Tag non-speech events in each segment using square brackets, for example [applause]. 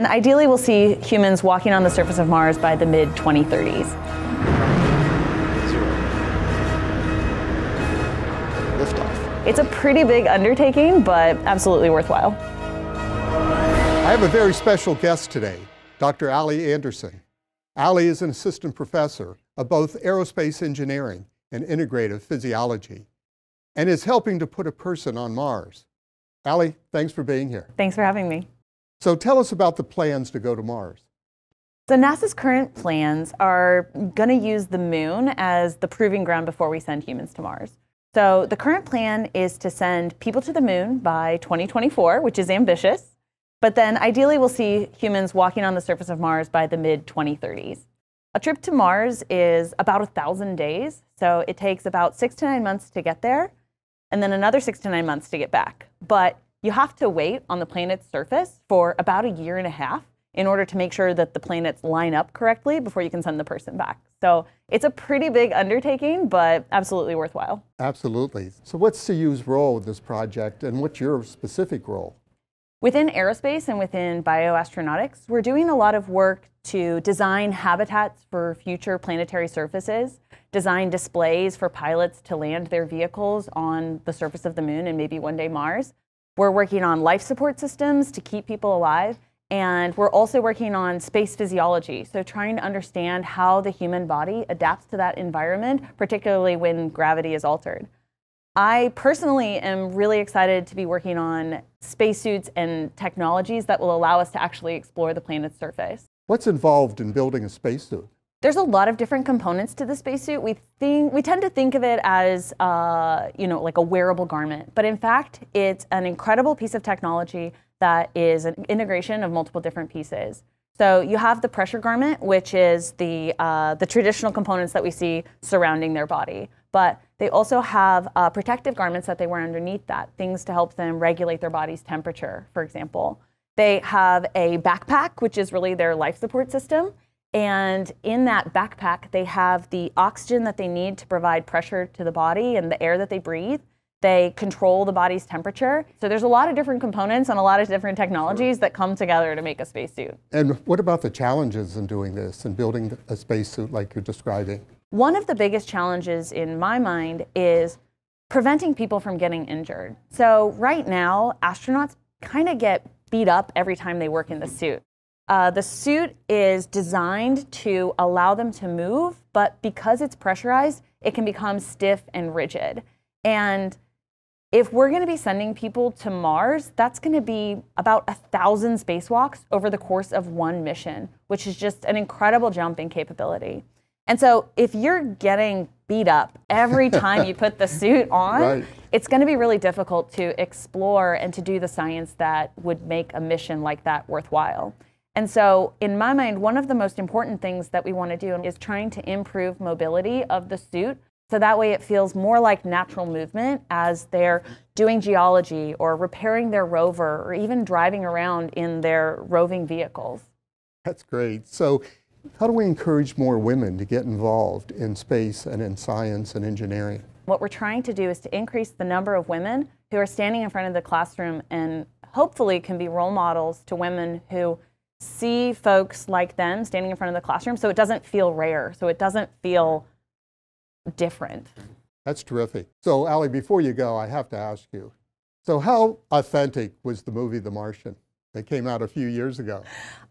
And ideally, we'll see humans walking on the surface of Mars by the mid 2030s. Liftoff. It's a pretty big undertaking, but absolutely worthwhile. I have a very special guest today, Dr. Ali Anderson. Ali is an assistant professor of both aerospace engineering and integrative physiology, and is helping to put a person on Mars. Ali, thanks for being here. Thanks for having me. So tell us about the plans to go to Mars. So NASA's current plans are going to use the moon as the proving ground before we send humans to Mars. So the current plan is to send people to the moon by 2024, which is ambitious. But then ideally we'll see humans walking on the surface of Mars by the mid 2030s. A trip to Mars is about 1,000 days, so it takes about six to nine months to get there, and then another six to nine months to get back. But you have to wait on the planet's surface for about a year and a half in order to make sure that the planets line up correctly before you can send the person back. So it's a pretty big undertaking, but absolutely worthwhile. Absolutely. So, what's CU's role with this project, and what's your specific role? Within aerospace and within bioastronautics, we're doing a lot of work to design habitats for future planetary surfaces, design displays for pilots to land their vehicles on the surface of the moon and maybe one day Mars, we're working on life support systems to keep people alive. And we're also working on space physiology, so trying to understand how the human body adapts to that environment, particularly when gravity is altered. I personally am really excited to be working on spacesuits and technologies that will allow us to actually explore the planet's surface. What's involved in building a spacesuit? There's a lot of different components to the spacesuit. We think we tend to think of it as uh, you know like a wearable garment, but in fact, it's an incredible piece of technology that is an integration of multiple different pieces. So you have the pressure garment, which is the uh, the traditional components that we see surrounding their body, but they also have uh, protective garments that they wear underneath that, things to help them regulate their body's temperature, for example. They have a backpack, which is really their life support system, and in that backpack, they have the oxygen that they need to provide pressure to the body and the air that they breathe. They control the body's temperature. So there's a lot of different components and a lot of different technologies that come together to make a spacesuit. And what about the challenges in doing this and building a spacesuit like you're describing? One of the biggest challenges in my mind is preventing people from getting injured. So right now, astronauts kind of get beat up every time they work in the suit. Uh, the suit is designed to allow them to move, but because it's pressurized, it can become stiff and rigid. And if we're going to be sending people to Mars, that's going to be about a thousand spacewalks over the course of one mission, which is just an incredible jump in capability. And so, if you're getting beat up every [laughs] time you put the suit on, right. it's going to be really difficult to explore and to do the science that would make a mission like that worthwhile. And so, in my mind, one of the most important things that we want to do is trying to improve mobility of the suit. So that way it feels more like natural movement as they're doing geology or repairing their rover or even driving around in their roving vehicles. That's great. So, how do we encourage more women to get involved in space and in science and engineering? What we're trying to do is to increase the number of women who are standing in front of the classroom and hopefully can be role models to women who see folks like them standing in front of the classroom so it doesn't feel rare, so it doesn't feel different. That's terrific. So, Ali, before you go, I have to ask you. So, how authentic was the movie The Martian? That came out a few years ago.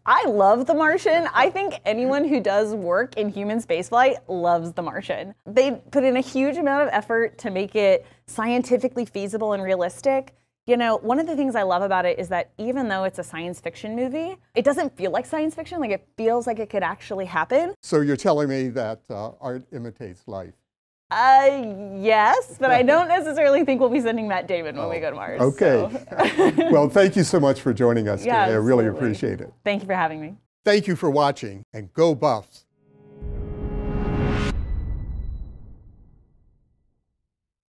I love The Martian. I think anyone who does work in human spaceflight loves The Martian. They put in a huge amount of effort to make it scientifically feasible and realistic. You know, one of the things I love about it is that even though it's a science fiction movie, it doesn't feel like science fiction. Like it feels like it could actually happen. So you're telling me that uh, art imitates life? Uh, yes, but I don't [laughs] necessarily think we'll be sending Matt Damon when oh, we go to oh, Mars. Okay. So. [laughs] well, thank you so much for joining us yeah, today. Absolutely. I really appreciate it. Thank you for having me. Thank you for watching, and go Buffs!